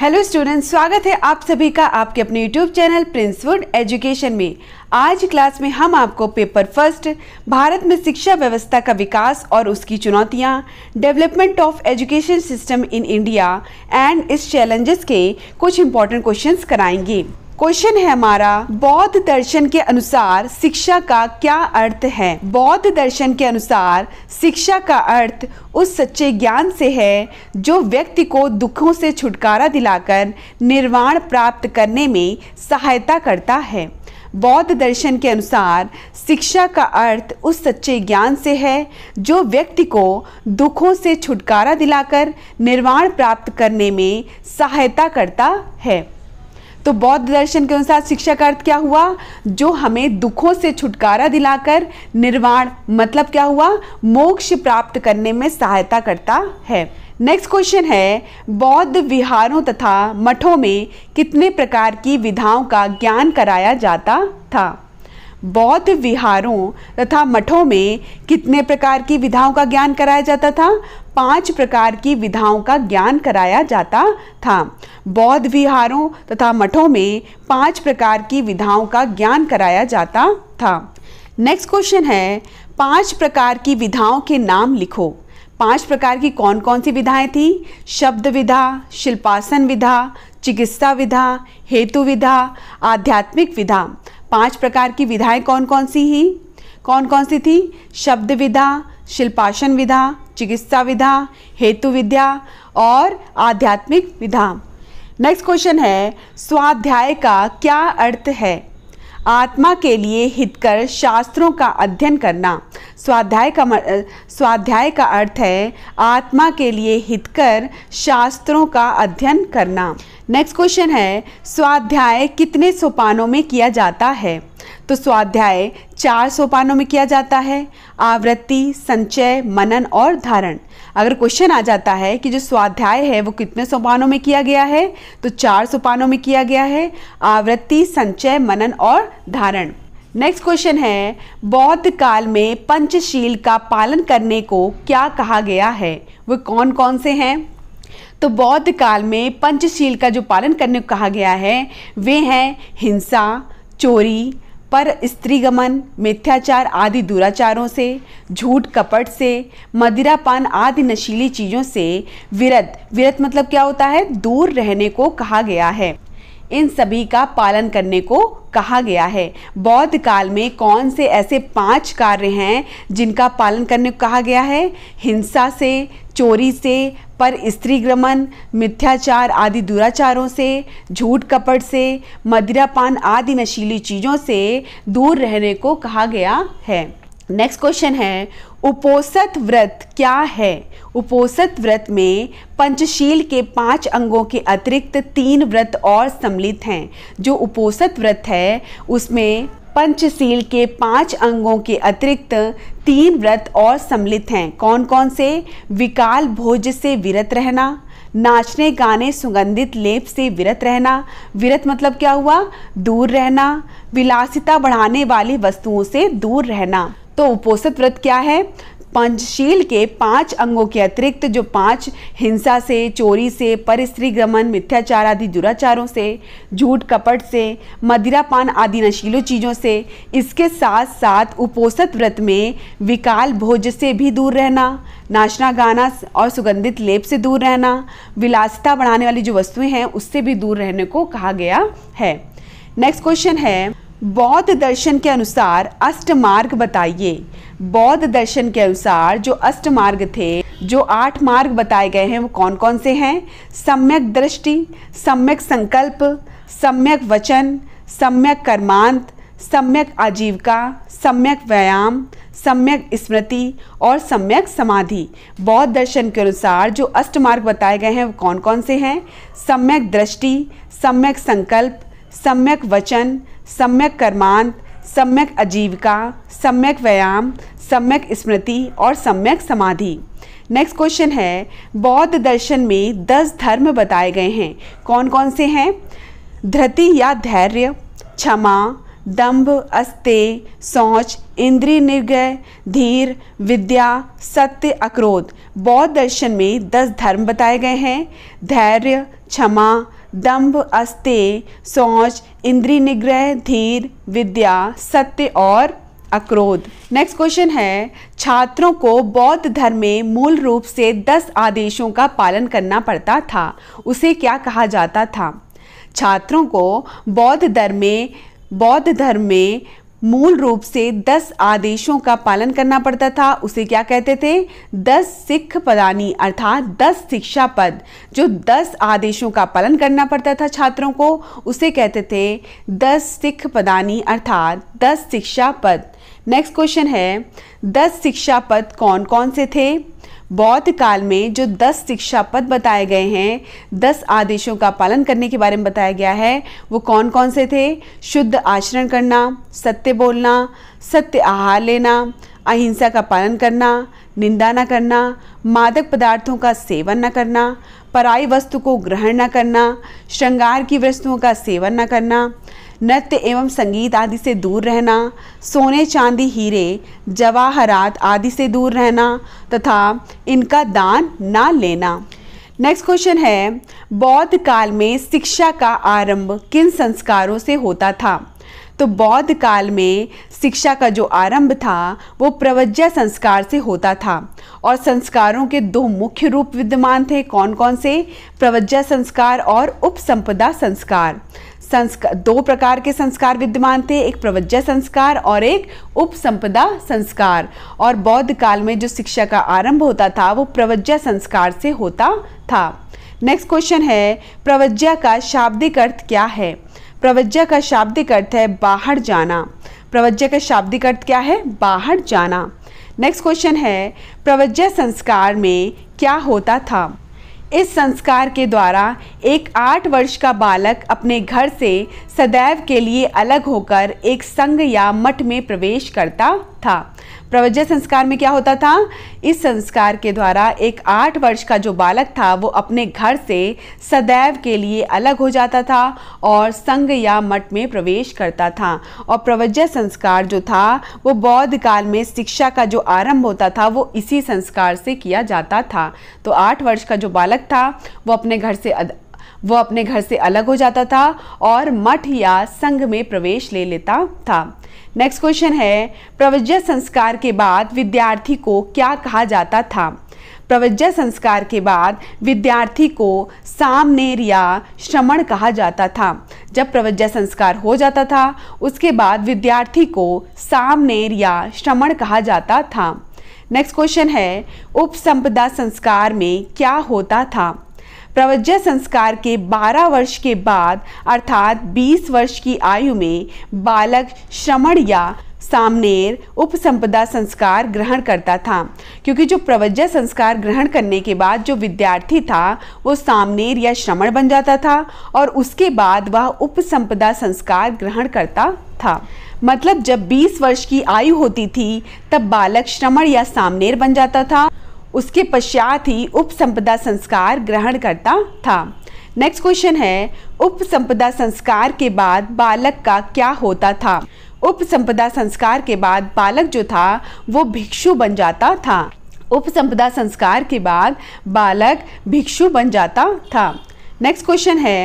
hello students स्वागत है आप सभी का आपके अपने यूट्यूब चैनल प्रिंसवुड एजुकेशन में आज क्लास में हम आपको पेपर फर्स्ट भारत में शिक्षा व्यवस्था का विकास और उसकी चुनौतियां development of education system in India and its challenges के कुछ इंपॉर्टेंट क्वेश्चंस कराएंगे क्वेश्चन है हमारा बौद्ध दर्शन के अनुसार शिक्षा का क्या अर्थ है बौद्ध दर्शन के अनुसार शिक्षा का अर्थ उस सच्चे ज्ञान से है जो व्यक्ति को दुखों से छुटकारा दिलाकर निर्वाण प्राप्त करने में सहायता करता है बौद्ध दर्शन के अनुसार शिक्षा का अर्थ उस सच्चे ज्ञान से है जो व्यक्ति को दुखों से छुटकारा दिलाकर निर्वाण प्राप्त करने में सहायता करता है तो बौद्ध दर्शन के अनुसार शिक्षा का अर्थ क्या हुआ जो हमें दुखों से छुटकारा दिलाकर निर्वाण मतलब क्या हुआ मोक्ष प्राप्त करने में सहायता करता है नेक्स्ट क्वेश्चन है बौद्ध विहारों तथा मठों में कितने प्रकार की विधाओं का ज्ञान कराया जाता था बौद्ध विहारों तथा मठों में कितने प्रकार की विधाओं का ज्ञान कराया जाता था पांच प्रकार की विधाओं का ज्ञान कराया जाता था बौद्ध विहारों तथा मठों में पांच प्रकार की विधाओं का ज्ञान कराया जाता था नेक्स्ट क्वेश्चन है पांच प्रकार की विधाओं के नाम लिखो पांच प्रकार की कौन कौन सी विधाएं थी शब्द विधा शिल्पासन विधा चिकित्सा विधा हेतु विधा आध्यात्मिक विधा पांच प्रकार की विधाएं कौन कौन सी हैं कौन कौन सी थी शब्द विधा शिल्पाशन विधा चिकित्सा विधा हेतु विद्या और आध्यात्मिक विधा नेक्स्ट क्वेश्चन है स्वाध्याय का क्या अर्थ है आत्मा के लिए हितकर शास्त्रों का अध्ययन करना स्वाध्याय का स्वाध्याय का अर्थ है आत्मा के लिए हितकर शास्त्रों का अध्ययन करना नेक्स्ट क्वेश्चन है स्वाध्याय कितने सोपानों में किया जाता है तो स्वाध्याय चार सोपानों में किया जाता है आवृत्ति संचय मनन और धारण अगर क्वेश्चन आ जाता है कि जो स्वाध्याय है वो कितने सोपानों में किया गया है तो चार सोपानों में किया गया है आवृत्ति संचय मनन और धारण नेक्स्ट क्वेश्चन है बौद्ध काल में पंचशील का पालन करने को क्या कहा गया है वो कौन कौन से हैं तो बौद्ध काल में पंचशील का जो पालन करने को कहा गया है वे हैं हिंसा चोरी पर स्त्रीगमन मिथ्याचार आदि दुराचारों से झूठ कपट से मदिरापान आदि नशीली चीज़ों से विरत विरत मतलब क्या होता है दूर रहने को कहा गया है इन सभी का पालन करने को कहा गया है बौद्ध काल में कौन से ऐसे पांच कार्य हैं जिनका पालन करने को कहा गया है हिंसा से चोरी से पर स्त्री ग्रमण मिथ्याचार आदि दुराचारों से झूठ कपट से मदिरापान आदि नशीली चीज़ों से दूर रहने को कहा गया है नेक्स्ट क्वेश्चन है उपोसत व्रत क्या है उपोसत व्रत में पंचशील के पांच अंगों के अतिरिक्त तीन व्रत और सम्मिलित हैं जो उपोसत व्रत है उसमें पंचशील के पांच अंगों के अतिरिक्त तीन व्रत और सम्मिलित हैं कौन कौन से विकाल भोज से विरत रहना नाचने गाने सुगंधित लेप से विरत रहना विरत मतलब क्या हुआ दूर रहना विलासिता बढ़ाने वाली वस्तुओं से दूर रहना तो उपोषित व्रत क्या है पंचशील के पांच अंगों के अतिरिक्त जो पांच हिंसा से चोरी से परिस्त्री गमन मिथ्याचार आदि दुराचारों से झूठ कपट से मदिरापान आदि नशीलों चीज़ों से इसके साथ साथ उपोषित व्रत में विकाल भोज से भी दूर रहना नाचना गाना और सुगंधित लेप से दूर रहना विलासिता बढ़ाने वाली जो वस्तुएं हैं उससे भी दूर रहने को कहा गया है नेक्स्ट क्वेश्चन है बौद्ध दर्शन के अनुसार अष्ट मार्ग बताइए बौद्ध दर्शन के अनुसार जो अष्ट मार्ग थे जो आठ मार्ग बताए गए हैं वो कौन कौन से हैं सम्यक दृष्टि सम्यक संकल्प सम्यक वचन सम्यक कर्मांत सम्यक आजीविका सम्यक व्यायाम सम्यक स्मृति और सम्यक समाधि बौद्ध दर्शन के अनुसार जो अष्ट मार्ग बताए गए हैं वो कौन कौन से हैं सम्यक दृष्टि सम्यक संकल्प सम्यक वचन सम्यक कर्मांत सम्यक आजीविका सम्यक व्यायाम सम्यक स्मृति और सम्यक समाधि नेक्स्ट क्वेश्चन है बौद्ध दर्शन में दस धर्म बताए गए हैं कौन कौन से हैं धृति या धैर्य क्षमा दम्भ अस्ते सोच इंद्रिय निर्गय धीर विद्या सत्य अक्रोध बौद्ध दर्शन में दस धर्म बताए गए हैं धैर्य क्षमा दम्भ अस्ते सोच इंद्री निग्रह धीर विद्या सत्य और अक्रोध नेक्स्ट क्वेश्चन है छात्रों को बौद्ध धर्म में मूल रूप से दस आदेशों का पालन करना पड़ता था उसे क्या कहा जाता था छात्रों को बौद्ध धर्म में बौद्ध धर्म में मूल रूप से दस आदेशों का पालन करना पड़ता था उसे क्या कहते थे दस सिख पदानी अर्थात दस शिक्षा पद जो दस आदेशों का पालन करना पड़ता था छात्रों को उसे कहते थे दस सिख पदानी अर्थात दस शिक्षा पद नेक्स्ट क्वेश्चन है दस शिक्षा पद कौन कौन से थे बौद्ध काल में जो दस शिक्षा पद बताए गए हैं दस आदेशों का पालन करने के बारे में बताया गया है वो कौन कौन से थे शुद्ध आचरण करना सत्य बोलना सत्य आहार लेना अहिंसा का पालन करना निंदा न करना मादक पदार्थों का सेवन न करना पराई वस्तु को ग्रहण न करना श्रृंगार की वस्तुओं का सेवन न करना नृत्य एवं संगीत आदि से दूर रहना सोने चांदी हीरे जवाहरात आदि से दूर रहना तथा इनका दान ना लेना नेक्स्ट क्वेश्चन है बौद्ध काल में शिक्षा का आरंभ किन संस्कारों से होता था तो बौद्ध काल में शिक्षा का जो आरंभ था वो प्रवज्ञा संस्कार से होता था और संस्कारों के दो मुख्य रूप विद्यमान थे कौन कौन से प्रवज्ञा संस्कार और उपसंपदा संस्कार संस्कार दो प्रकार के संस्कार विद्यमान थे एक प्रवज्जा संस्कार और एक उपसंपदा संस्कार और बौद्ध काल में जो शिक्षा का आरंभ होता था वो प्रवज्जा संस्कार से होता था नेक्स्ट क्वेश्चन है प्रवज्जा का शाब्दिक अर्थ क्या है प्रवज्जा का शाब्दिक अर्थ है बाहर जाना प्रवज्जा का शाब्दिक अर्थ क्या है बाहर जाना नेक्स्ट क्वेश्चन है प्रवज्या संस्कार में क्या होता था इस संस्कार के द्वारा एक आठ वर्ष का बालक अपने घर से सदैव के लिए अलग होकर एक संघ या मठ में प्रवेश करता था प्रवज्य संस्कार में क्या होता था इस संस्कार के द्वारा एक आठ वर्ष का जो बालक था वो अपने घर से सदैव के लिए अलग हो जाता था और संघ या मठ में प्रवेश करता था और प्रवज्य संस्कार जो था वो बौद्ध काल में शिक्षा का जो आरंभ होता था वो इसी संस्कार से किया जाता था तो आठ वर्ष का जो बालक था वो अपने घर से वह अपने घर से अलग हो जाता था और मठ या संघ में प्रवेश ले लेता था नेक्स्ट क्वेश्चन है प्रवज्य संस्कार के बाद विद्यार्थी को क्या कहा जाता था प्रवज्य संस्कार के बाद विद्यार्थी को सामनेर या श्रमण कहा जाता था जब प्रवज्य संस्कार हो जाता था उसके बाद विद्यार्थी को सामनेर या श्रमण कहा जाता था नेक्स्ट क्वेश्चन है उपसंपदा संस्कार में क्या होता था प्रवज्य संस्कार के 12 वर्ष के बाद अर्थात 20 वर्ष की आयु में बालक श्रमण या सामनेर उपसंपदा संस्कार ग्रहण करता था क्योंकि जो प्रवज्ञा संस्कार ग्रहण करने के बाद जो विद्यार्थी था वो सामनेर या श्रमण बन जाता था और उसके बाद वह उपसंपदा संस्कार ग्रहण करता था मतलब जब 20 वर्ष की आयु होती थी तब बालक श्रमण या सामनेर बन जाता था उसके पश्चात ही उप संपदा संस्कार ग्रहण करता था नेक्स्ट क्वेश्चन है उप संपदा संस्कार के बाद बालक का क्या होता था उप संपदा संस्कार के बाद बालक जो था वो भिक्षु बन जाता था उप संपदा संस्कार के बाद बालक भिक्षु बन जाता था नेक्स्ट क्वेश्चन है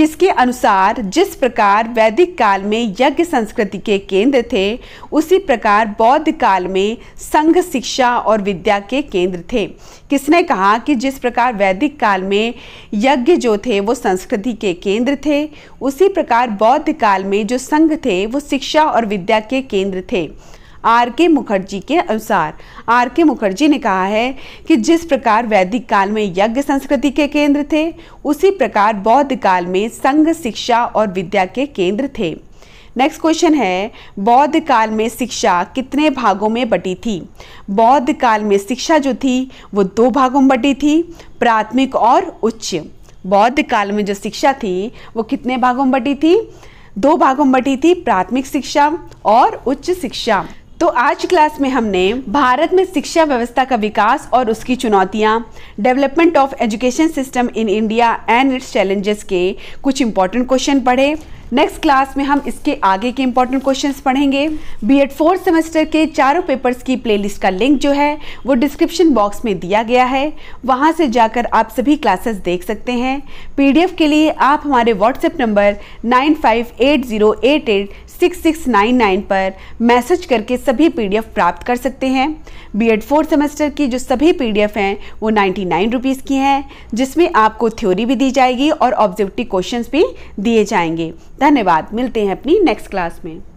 किसके अनुसार जिस प्रकार वैदिक काल में यज्ञ संस्कृति के केंद्र थे उसी प्रकार बौद्ध काल में संघ शिक्षा और विद्या के केंद्र थे किसने कहा कि जिस प्रकार वैदिक काल में यज्ञ जो थे वो संस्कृति के केंद्र थे उसी प्रकार बौद्ध काल में जो संघ थे वो शिक्षा और विद्या के केंद्र थे आर के मुखर्जी के अनुसार आर के मुखर्जी ने कहा है कि जिस प्रकार वैदिक काल में यज्ञ संस्कृति के केंद्र थे उसी प्रकार बौद्ध काल में संघ शिक्षा और विद्या के केंद्र थे नेक्स्ट क्वेश्चन है बौद्ध काल में शिक्षा कितने भागों में बटी थी बौद्ध काल में शिक्षा जो थी वो दो भागों में बटी थी प्राथमिक और उच्च बौद्ध काल में जो शिक्षा थी वो कितने भागों में बटी थी दो भागों में बटी थी प्राथमिक शिक्षा और उच्च शिक्षा तो आज क्लास में हमने भारत में शिक्षा व्यवस्था का विकास और उसकी चुनौतियाँ development of education system in India and its challenges के कुछ इंपॉर्टेंट क्वेश्चन पढ़े नेक्स्ट क्लास में हम इसके आगे के इंपॉर्टेंट क्वेश्चंस पढ़ेंगे बी एड फोर्थ सेमेस्टर के चारों पेपर्स की प्लेलिस्ट का लिंक जो है वो डिस्क्रिप्शन बॉक्स में दिया गया है वहाँ से जाकर आप सभी क्लासेस देख सकते हैं पीडीएफ के लिए आप हमारे WhatsApp number nine five eight zero eight eight 6699 पर मैसेज करके सभी पीडीएफ प्राप्त कर सकते हैं बीएड फोर्थ सेमेस्टर की जो सभी पीडीएफ हैं वो नाइन्टी नाइन रुपीज़ की हैं जिसमें आपको थ्योरी भी दी जाएगी और ऑब्जेक्टिव क्वेश्चंस भी दिए जाएंगे धन्यवाद मिलते हैं अपनी नेक्स्ट क्लास में